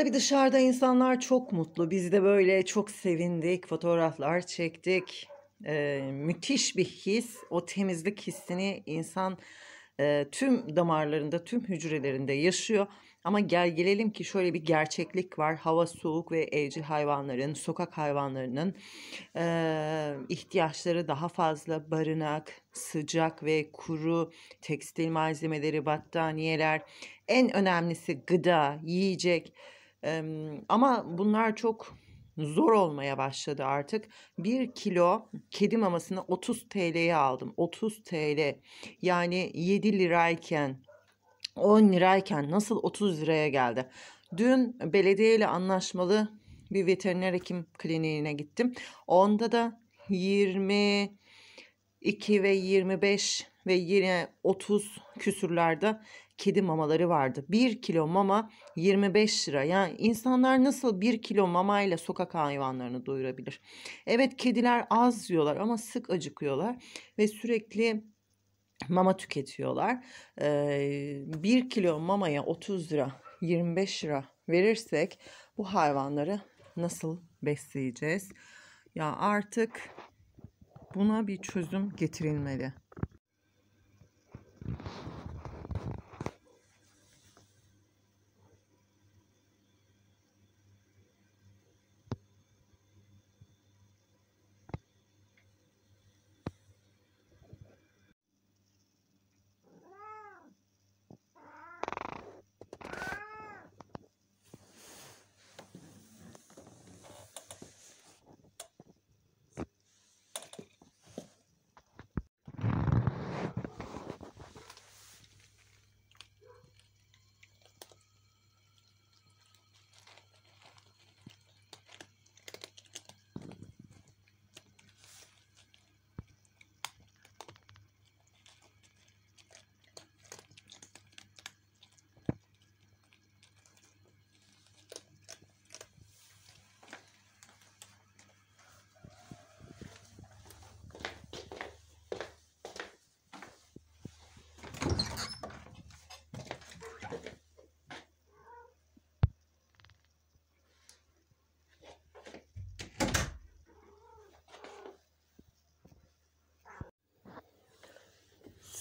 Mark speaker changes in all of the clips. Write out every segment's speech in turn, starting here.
Speaker 1: Tabii dışarıda insanlar çok mutlu. Biz de böyle çok sevindik, fotoğraflar çektik. Ee, müthiş bir his, o temizlik hissini insan e, tüm damarlarında, tüm hücrelerinde yaşıyor. Ama gel gelelim ki şöyle bir gerçeklik var. Hava soğuk ve evcil hayvanların, sokak hayvanlarının e, ihtiyaçları daha fazla. Barınak, sıcak ve kuru tekstil malzemeleri, battaniyeler. En önemlisi gıda, yiyecek e, ama bunlar çok zor olmaya başladı artık. bir kilo kedi mamasını 30 TL'ye aldım. 30 TL yani 7 lirayken 10 lirayken nasıl 30 liraya geldi? Dün belediyeyle anlaşmalı bir veteriner hekim kliniğine gittim. Onda da 22 ve 25 ve yine 30 küsürlerde kedi mamaları vardı. 1 kilo mama 25 lira. Yani insanlar nasıl 1 kilo mamayla sokak hayvanlarını doyurabilir? Evet kediler az yiyorlar ama sık acıkıyorlar ve sürekli mama tüketiyorlar. Ee, 1 kilo mamaya 30 lira 25 lira verirsek bu hayvanları nasıl besleyeceğiz? Ya artık buna bir çözüm getirilmeli.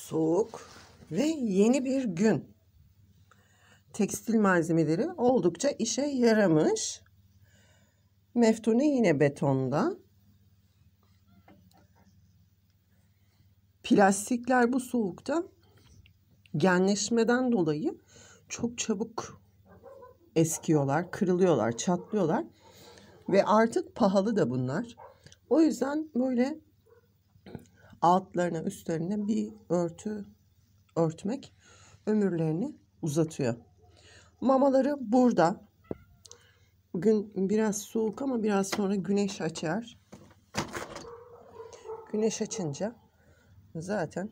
Speaker 1: soğuk ve yeni bir gün. Tekstil malzemeleri oldukça işe yaramış. Meftune yine betonda. Plastikler bu soğukta genleşmeden dolayı çok çabuk eskiyorlar, kırılıyorlar, çatlıyorlar. Ve artık pahalı da bunlar. O yüzden böyle altlarına üstlerine bir örtü örtmek ömürlerini uzatıyor. Mamaları burada. Bugün biraz soğuk ama biraz sonra güneş açar. Güneş açınca zaten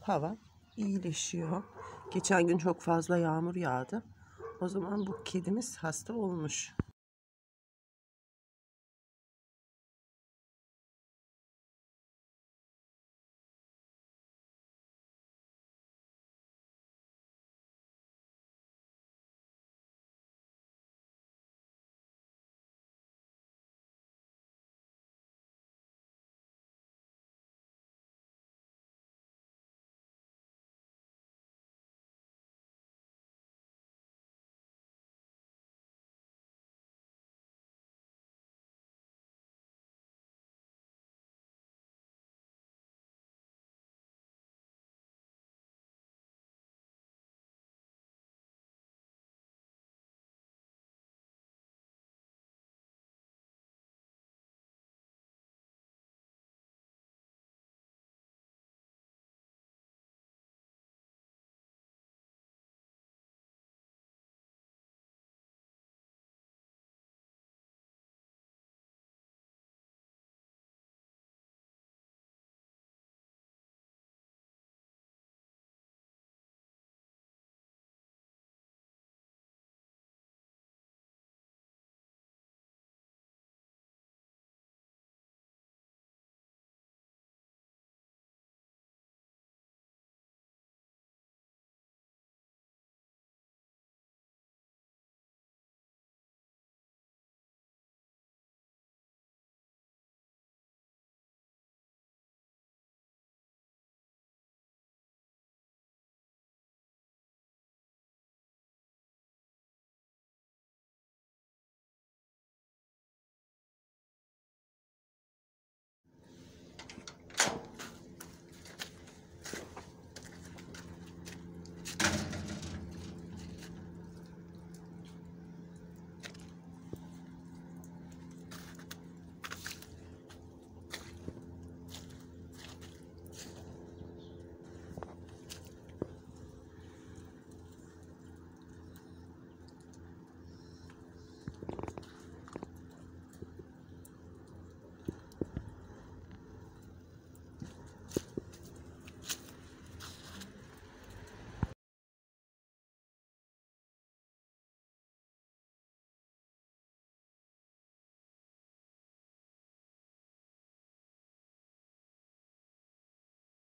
Speaker 1: hava iyileşiyor. Geçen gün çok fazla yağmur yağdı. O zaman bu kedimiz hasta olmuş.